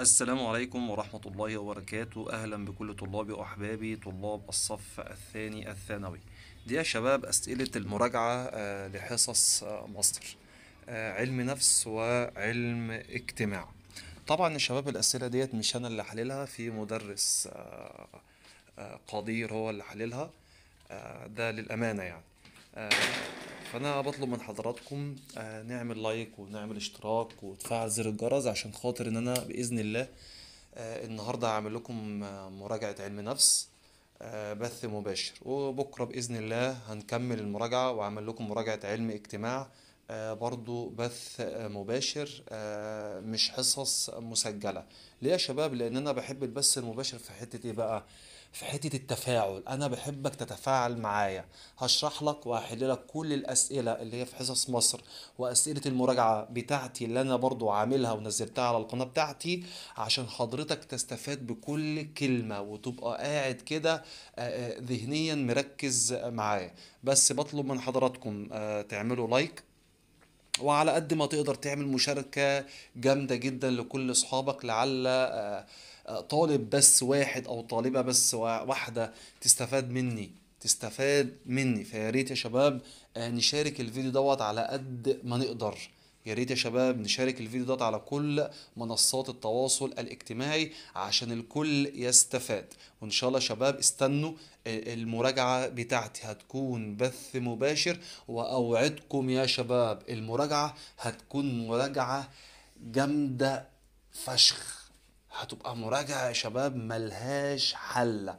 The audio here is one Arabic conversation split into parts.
السلام عليكم ورحمة الله وبركاته أهلا بكل طلابي وأحبابي طلاب الصف الثاني الثانوي دي يا شباب أسئلة المراجعة آه، لحصص آه، ماستر آه، علم نفس وعلم اجتماع طبعا يا شباب الأسئلة ديت مش أنا اللي حللها في مدرس قدير هو اللي حللها ده للأمانة يعني فانا بطلب من حضراتكم آه، نعمل لايك ونعمل اشتراك وتفعل زر الجرس عشان خاطر ان انا باذن الله آه، النهارده هعمل لكم آه، مراجعه علم نفس بث مباشر وبكره باذن الله هنكمل المراجعه واعمل لكم مراجعه علم اجتماع برضو بث مباشر مش حصص مسجله ليه يا شباب لان انا بحب البث المباشر في حته ايه بقى في حته التفاعل انا بحبك تتفاعل معايا هشرح لك وهحل لك كل الاسئله اللي هي في حصص مصر واسئله المراجعه بتاعتي اللي انا برضو عاملها ونزلتها على القناه بتاعتي عشان حضرتك تستفاد بكل كلمه وتبقى قاعد كده آه، آه، ذهنيا مركز معايا بس بطلب من حضراتكم آه، تعملوا لايك وعلى قد ما تقدر تعمل مشاركه جامده جدا لكل اصحابك لعل طالب بس واحد او طالبه بس واحده تستفاد مني تستفاد مني فيا ريت يا شباب آه، نشارك الفيديو دوت على قد ما نقدر يا ريت يا شباب نشارك الفيديو دوت على كل منصات التواصل الاجتماعي عشان الكل يستفاد وان شاء الله شباب استنوا آه، المراجعة بتاعتي هتكون بث مباشر واوعدكم يا شباب المراجعة هتكون مراجعة جامدة فشخ هتبقى مراجعة يا شباب ملهاش حل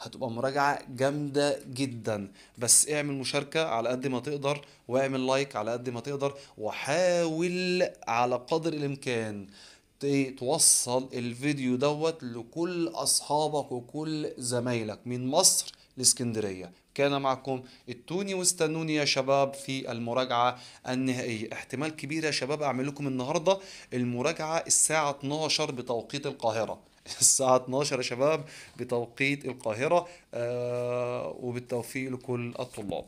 هتبقى مراجعة جامدة جدا بس اعمل مشاركة على قد ما تقدر واعمل لايك على قد ما تقدر وحاول على قدر الامكان توصل الفيديو دوت لكل اصحابك وكل زمايلك من مصر لاسكندرية كان معكم التوني واستنوني يا شباب في المراجعة النهائية احتمال كبير يا شباب أعمل لكم النهاردة المراجعة الساعة 12 بتوقيت القاهرة الساعة 12 يا شباب بتوقيت القاهرة آه وبالتوفيق لكل الطلاب